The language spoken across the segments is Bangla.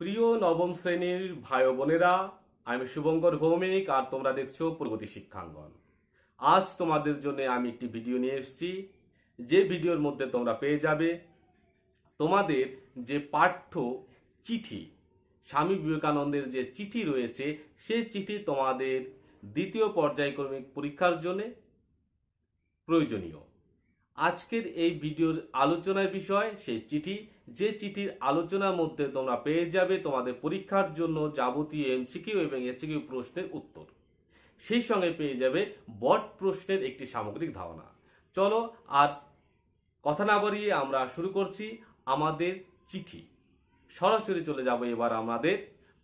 প্রিয় নবম শ্রেণীর ভাই বোনেরা আমি শুভঙ্কর ভৌমিক আর তোমরা দেখছো প্রগতি শিক্ষাঙ্গন আজ তোমাদের জন্য আমি একটি ভিডিও নিয়ে এসেছি যে ভিডিওর মধ্যে তোমরা পেয়ে যাবে তোমাদের যে পাঠ্য চিঠি স্বামী বিবেকানন্দের যে চিঠি রয়েছে সেই চিঠি তোমাদের দ্বিতীয় পর্যায়ক্রমিক পরীক্ষার জন্য প্রয়োজনীয় আজকের এই ভিডিওর আলোচনার বিষয় সেই চিঠি যে চিঠির আলোচনার মধ্যে তোমরা পেয়ে যাবে তোমাদের পরীক্ষার জন্য যাবতীয় এমসিকিউ এবং এসিকিউ প্রশ্নের উত্তর সেই সঙ্গে পেয়ে যাবে বট প্রশ্নের একটি সামগ্রিক ধারণা চলো আর কথা না বাড়িয়ে আমরা শুরু করছি আমাদের চিঠি সরাসরি চলে যাব এবার আমাদের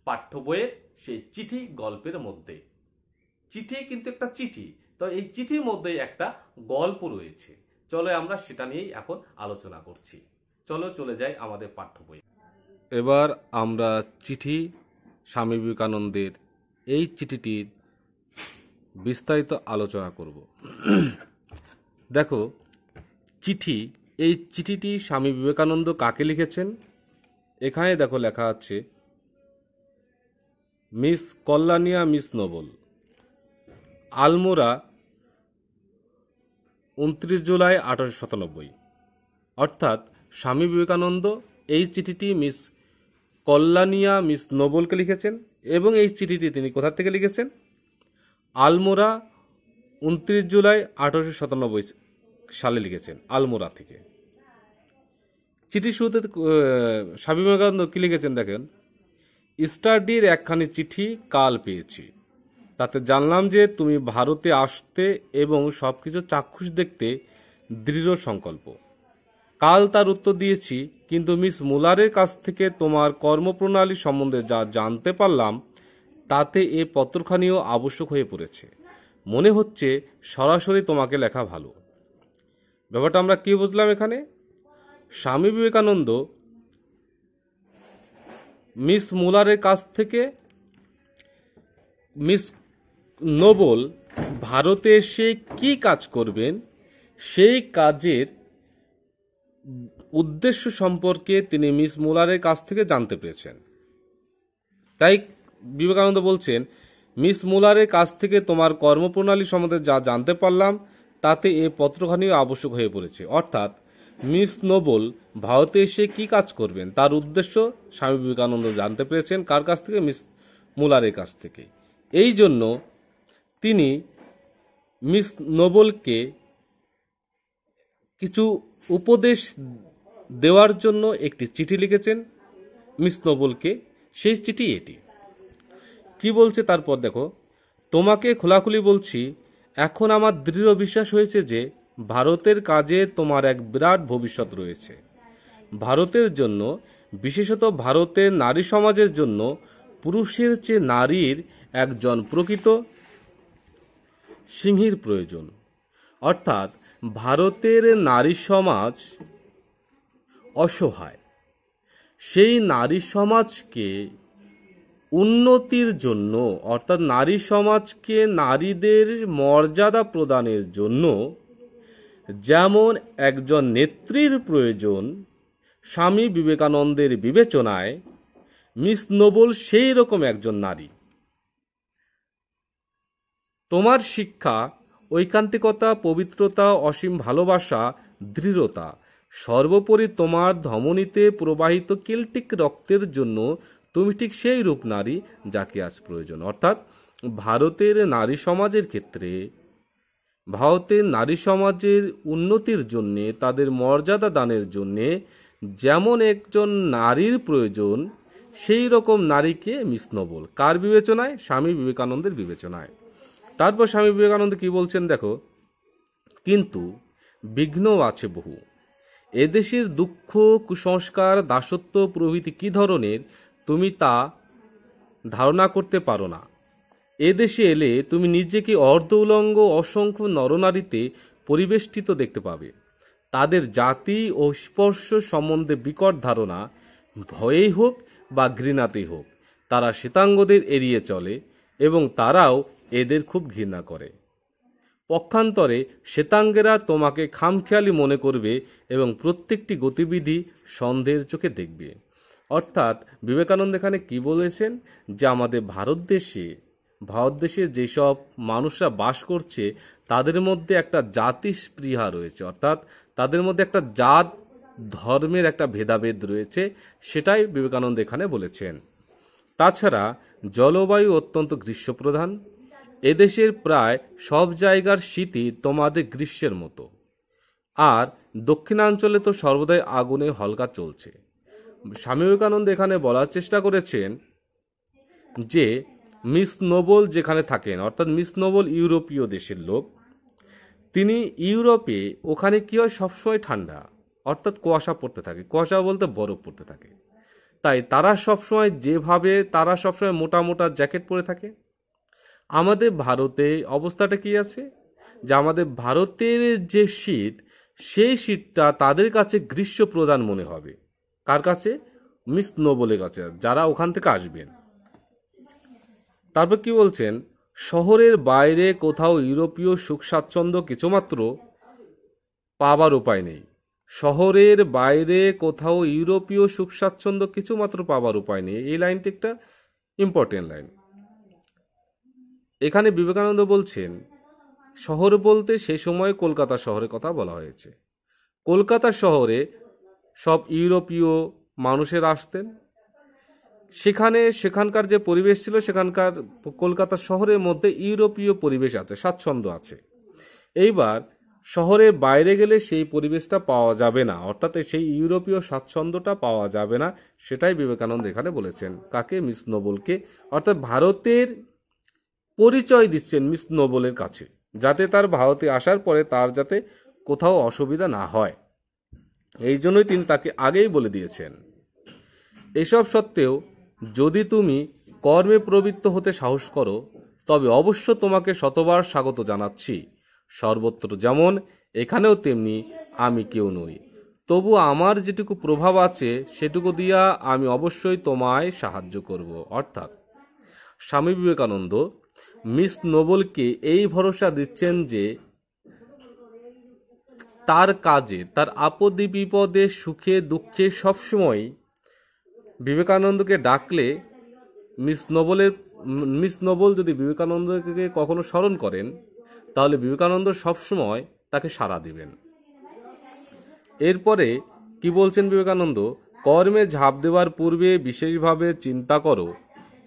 পাঠ্য বইয়ের সেই চিঠি গল্পের মধ্যে চিঠি কিন্তু একটা চিঠি তো এই চিঠির মধ্যে একটা গল্প রয়েছে চলো আমরা সেটা নিয়েই এখন আলোচনা করছি চলো চলে যাই আমাদের পাঠ্য বই এবার আমরা চিঠি স্বামী বিবেকানন্দের এই চিঠিটির বিস্তারিত আলোচনা করব দেখো চিঠি এই চিঠিটি স্বামী বিবেকানন্দ কাকে লিখেছেন এখানে দেখো লেখা আছে মিস কল্যাণিয়া মিস নবল আলমোরা উনত্রিশ জুলাই আঠারোশো সাতানব্বই অর্থাৎ স্বামী বিবেকানন্দ এই চিঠিটি মিস কল্যাণিয়া মিস নোবলকে লিখেছেন এবং এই চিঠিটি তিনি কোথা থেকে লিখেছেন আলমোরা উনত্রিশ জুলাই আঠারোশো সাতানব্বই সালে লিখেছেন আলমোরা থেকে চিঠি শুরুতে স্বামী বিবেকানন্দ কী লিখেছেন দেখেন স্টাডির একখানি চিঠি কাল পেয়েছি তাতে জানলাম যে তুমি ভারতে আসতে এবং সব কিছু চাক্ষুষ দেখতে দৃঢ় সংকল্প কাল তার উত্তর দিয়েছি কিন্তু মিস মুলারের কাছ থেকে তোমার কর্মপ্রণালী সম্বন্ধে যা জানতে পারলাম তাতে এ পত্রখানিও আবশ্যক হয়ে পড়েছে মনে হচ্ছে সরাসরি তোমাকে লেখা ভালো ব্যাপারটা আমরা কী বুঝলাম এখানে স্বামী বিবেকানন্দ মিস মুলারের কাছ থেকে মিস নোবল ভারতে এসে কি কাজ করবেন সেই কাজের উদ্দেশ্য সম্পর্কে তিনি মিস মুলারের কাছ থেকে জানতে পেরেছেন তাই বিবেকানন্দ বলছেন মিস মুলারের কাছ থেকে তোমার কর্মপ্রণালী সম্বন্ধে যা জানতে পারলাম তাতে এ পত্রখানি আবশ্যক হয়ে পড়েছে অর্থাৎ মিস নোবল ভারতে এসে কি কাজ করবেন তার উদ্দেশ্য স্বামী বিবেকানন্দ জানতে পেরেছেন কার কাছ থেকে মিস মুলারের কাছ থেকে এই জন্য তিনি মিস নোবলকে কিছু উপদেশ দেওয়ার জন্য একটি চিঠি লিখেছেন মিস নোবলকে সেই চিঠি এটি কি বলছে তারপর দেখো তোমাকে খোলাখুলি বলছি এখন আমার দৃঢ় বিশ্বাস হয়েছে যে ভারতের কাজে তোমার এক বিরাট ভবিষ্যৎ রয়েছে ভারতের জন্য বিশেষত ভারতের নারী সমাজের জন্য পুরুষের চেয়ে নারীর একজন প্রকৃত সিংহীর প্রয়োজন অর্থাৎ ভারতের নারী সমাজ অসহায় সেই নারী সমাজকে উন্নতির জন্য অর্থাৎ নারী সমাজকে নারীদের মর্যাদা প্রদানের জন্য যেমন একজন নেত্রীর প্রয়োজন স্বামী বিবেকানন্দের বিবেচনায় মিস নোবল সেই রকম একজন নারী তোমার শিক্ষা ঐকান্তিকতা পবিত্রতা অসীম ভালোবাসা দৃঢ়তা সর্বোপরি তোমার ধমনীতে প্রবাহিত কেল্টিক রক্তের জন্য তুমি ঠিক সেই রূপ নারী যাকে আজ প্রয়োজন অর্থাৎ ভারতের নারী সমাজের ক্ষেত্রে ভারতের নারী সমাজের উন্নতির জন্যে তাদের মর্যাদা দানের জন্যে যেমন একজন নারীর প্রয়োজন সেই রকম নারীকে মিসনবল কার বিবেচনায় স্বামী বিবেকানন্দের বিবেচনায় তারপর স্বামী বিবেকানন্দ কি বলছেন দেখো কিন্তু বিঘ্ন আছে বহু এদেশের দুঃখ কুসংস্কার দাসত্ব প্রভৃতি কী ধরনের তুমি তা ধারণা করতে পারো না এদেশে এলে তুমি নিজেকে অর্ধ উলঙ্গ অসংখ্য নরনারীতে পরিবেষ্টিত দেখতে পাবে তাদের জাতি ও স্পর্শ সম্বন্ধে বিকট ধারণা ভয়েই হোক বা ঘৃণাতেই হোক তারা শ্বেতাঙ্গদের এড়িয়ে চলে এবং তারাও এদের খুব ঘৃণা করে পক্ষান্তরে শ্বেতাঙ্গেরা তোমাকে খামখেয়ালি মনে করবে এবং প্রত্যেকটি গতিবিধি সন্দেহের চোখে দেখবে অর্থাৎ বিবেকানন্দ এখানে কি বলেছেন যে আমাদের ভারত দেশে ভারত দেশে যেসব মানুষরা বাস করছে তাদের মধ্যে একটা জাতি স্পৃহা রয়েছে অর্থাৎ তাদের মধ্যে একটা জাত ধর্মের একটা ভেদাভেদ রয়েছে সেটাই বিবেকানন্দ এখানে বলেছেন তাছাড়া জলবায়ু অত্যন্ত গ্রীষ্মপ্রধান এদেশের প্রায় সব জায়গার শীতই তোমাদের গ্রীষ্মের মতো আর দক্ষিণাঞ্চলে তো সর্বদাই আগুনে হলকা চলছে স্বামী বিবেকানন্দ এখানে বলার চেষ্টা করেছেন যে মিস নোবল যেখানে থাকেন অর্থাৎ মিস নোবল ইউরোপীয় দেশের লোক তিনি ইউরোপে ওখানে কী হয় সবসময় ঠান্ডা অর্থাৎ কুয়াশা পড়তে থাকে কুয়াশা বলতে বরফ পড়তে থাকে তাই তারা সবসময় যেভাবে তারা সবসময় মোটা মোটা জ্যাকেট পরে থাকে আমাদের ভারতে অবস্থাটা কি আছে যে আমাদের ভারতের যে শীত সেই শীতটা তাদের কাছে গ্রীষ্ম প্রধান মনে হবে কার কাছে মিস নোবলের কাছে যারা ওখান থেকে আসবেন তারপর কি বলছেন শহরের বাইরে কোথাও ইউরোপীয় সুখ স্বাচ্ছন্দ্য কিছুমাত্র পাবার উপায় নেই শহরের বাইরে কোথাও ইউরোপীয় সুখ স্বাচ্ছন্দ্য কিছুমাত্র পাবার উপায় নেই এই লাইনটি একটা ইম্পর্টেন্ট লাইন এখানে বিবেকানন্দ বলছেন শহর বলতে সে সময় কলকাতা শহরের কথা বলা হয়েছে কলকাতা শহরে সব ইউরোপীয় মানুষের আসতেন সেখানে সেখানকার যে পরিবেশ ছিল সেখানকার কলকাতা শহরের মধ্যে ইউরোপীয় পরিবেশ আছে স্বাচ্ছন্দ্য আছে এইবার শহরের বাইরে গেলে সেই পরিবেশটা পাওয়া যাবে না অর্থাৎ সেই ইউরোপীয় স্বাচ্ছন্দ্যটা পাওয়া যাবে না সেটাই বিবেকানন্দ এখানে বলেছেন কাকে মিস নোবলকে অর্থাৎ ভারতের পরিচয় দিচ্ছেন মিস নোবলের কাছে যাতে তার ভারতে আসার পরে তার যাতে কোথাও অসুবিধা না হয় এই জন্যই তিনি তাকে আগেই বলে দিয়েছেন এসব সত্ত্বেও যদি তুমি কর্মে প্রবৃত্ত হতে সাহস করো তবে অবশ্য তোমাকে শতবার স্বাগত জানাচ্ছি সর্বত্র যেমন এখানেও তেমনি আমি কেউ নই তবু আমার যেটুকু প্রভাব আছে সেটুকু দিয়া আমি অবশ্যই তোমায় সাহায্য করব অর্থাৎ স্বামী বিবেকানন্দ মিস নোবলকে এই ভরসা দিচ্ছেন যে তার কাজে তার আপদে বিপদে সুখে দুঃখে সবসময় বিবেকানন্দকে ডাকলে মিস নোবলের মিস নোবল যদি বিবেকানন্দকে কখনো স্মরণ করেন তাহলে বিবেকানন্দ সবসময় তাকে সাড়া দিবেন এরপরে কি বলছেন বিবেকানন্দ কর্মে ঝাঁপ দেওয়ার পূর্বে বিশেষভাবে চিন্তা করো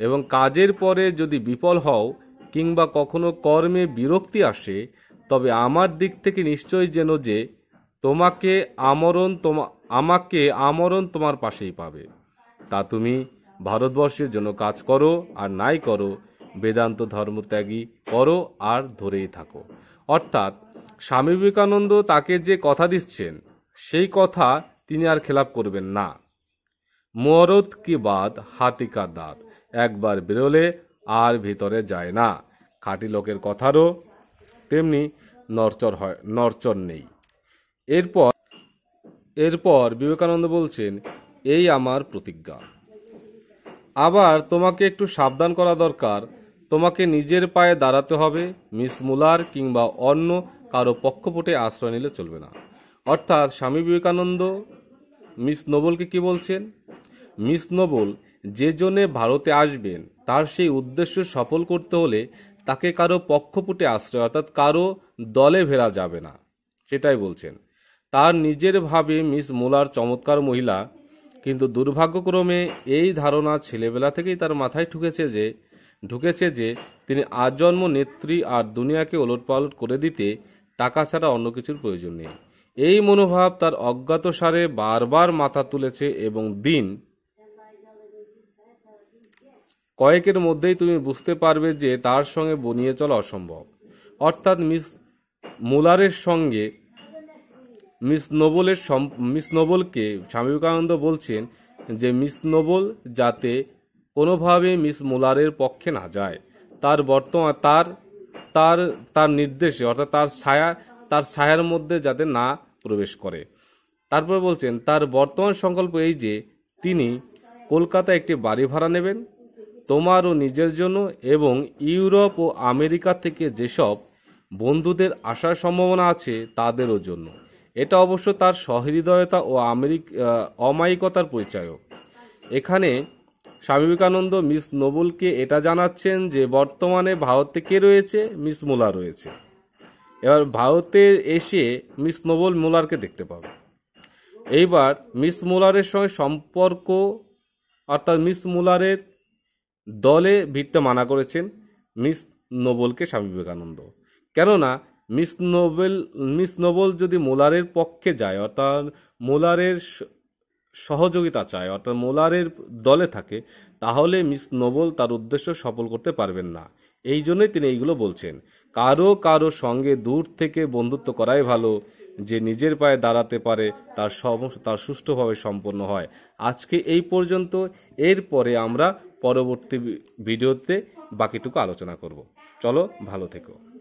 এবং কাজের পরে যদি বিফল হও কিংবা কখনো কর্মে বিরক্তি আসে তবে আমার দিক থেকে নিশ্চয় যেন যে তোমাকে আমরণ তোমা আমাকে আমরণ তোমার পাশেই পাবে তা তুমি ভারতবর্ষের জন্য কাজ করো আর নাই করো বেদান্ত ধর্মত্যাগী করো আর ধরেই থাকো অর্থাৎ স্বামী বিবেকানন্দ তাকে যে কথা দিচ্ছেন সেই কথা তিনি আর খেলাপ করবেন না মরদ কি বাদ হাতি কা দাঁত একবার বেরোলে আর ভিতরে যায় না খাঁটি লোকের কথারও তেমনি নরচর হয় নরচর নেই এরপর এরপর বিবেকানন্দ বলছেন এই আমার প্রতিজ্ঞা আবার তোমাকে একটু সাবধান করা দরকার তোমাকে নিজের পায়ে দাঁড়াতে হবে মিস মুলার কিংবা অন্য কারো পক্ষপটে আশ্রয় নিলে চলবে না অর্থাৎ স্বামী বিবেকানন্দ মিস নোবলকে কি বলছেন মিস নোবল যে জন্যে ভারতে আসবেন তার সেই উদ্দেশ্য সফল করতে হলে তাকে কারো পক্ষপুটে আশ্রয় অর্থাৎ কারো দলে ভেরা যাবে না সেটাই বলছেন তার নিজের ভাবে মিস মোলার চমৎকার মহিলা কিন্তু দুর্ভাগ্যক্রমে এই ধারণা ছেলেবেলা থেকেই তার মাথায় ঢুকেছে যে ঢুকেছে যে তিনি আজন্ম নেত্রী আর দুনিয়াকে ওলটপালট করে দিতে টাকা ছাড়া অন্য কিছুর প্রয়োজন নেই এই মনোভাব তার অজ্ঞাতসারে বারবার মাথা তুলেছে এবং দিন কয়েকের মধ্যেই তুমি বুঝতে পারবে যে তার সঙ্গে বনিয়ে চলা অসম্ভব অর্থাৎ মিস মুলারের সঙ্গে মিস নোবলের মিস নোবলকে স্বামী বিবেকানন্দ বলছেন যে মিস নোবল যাতে কোনোভাবে মিস মুলারের পক্ষে না যায় তার বর্তমান তার তার তার নির্দেশে অর্থাৎ তার ছায়া তার ছায়ার মধ্যে যাতে না প্রবেশ করে তারপর বলছেন তার বর্তমান সংকল্প এই যে তিনি কলকাতা একটি বাড়ি ভাড়া নেবেন তোমার ও নিজের জন্য এবং ইউরোপ ও আমেরিকা থেকে যেসব বন্ধুদের আসার সম্ভাবনা আছে তাদেরও জন্য এটা অবশ্য তার সহৃদয়তা ও আমেরিক অমায়িকতার পরিচয়ক এখানে স্বামী বিবেকানন্দ মিস নোবলকে এটা জানাচ্ছেন যে বর্তমানে ভারতে কে রয়েছে মিস মোলা রয়েছে এবার ভারতে এসে মিস নোবল মোলারকে দেখতে পাবে এইবার মিস মোলারের সঙ্গে সম্পর্ক অর্থাৎ মিস মোলারের দলে ভিড়তে মানা করেছেন মিস নোবেলকে স্বামী বিবেকানন্দ কেননা মিস নোবেল মিস নোবেল যদি মোলারের পক্ষে যায় অর্থাৎ মোলারের সহযোগিতা চায় অর্থাৎ মোলারের দলে থাকে তাহলে মিস নোবেল তার উদ্দেশ্য সফল করতে পারবেন না এই জন্যই তিনি এইগুলো বলছেন কারো কারো সঙ্গে দূর থেকে বন্ধুত্ব করাই ভালো যে নিজের পায়ে দাঁড়াতে পারে তার তার সুষ্ঠুভাবে সম্পন্ন হয় আজকে এই পর্যন্ত এরপরে আমরা পরবর্তী ভিডিওতে বাকিটুকু আলোচনা করব চলো ভালো থেকো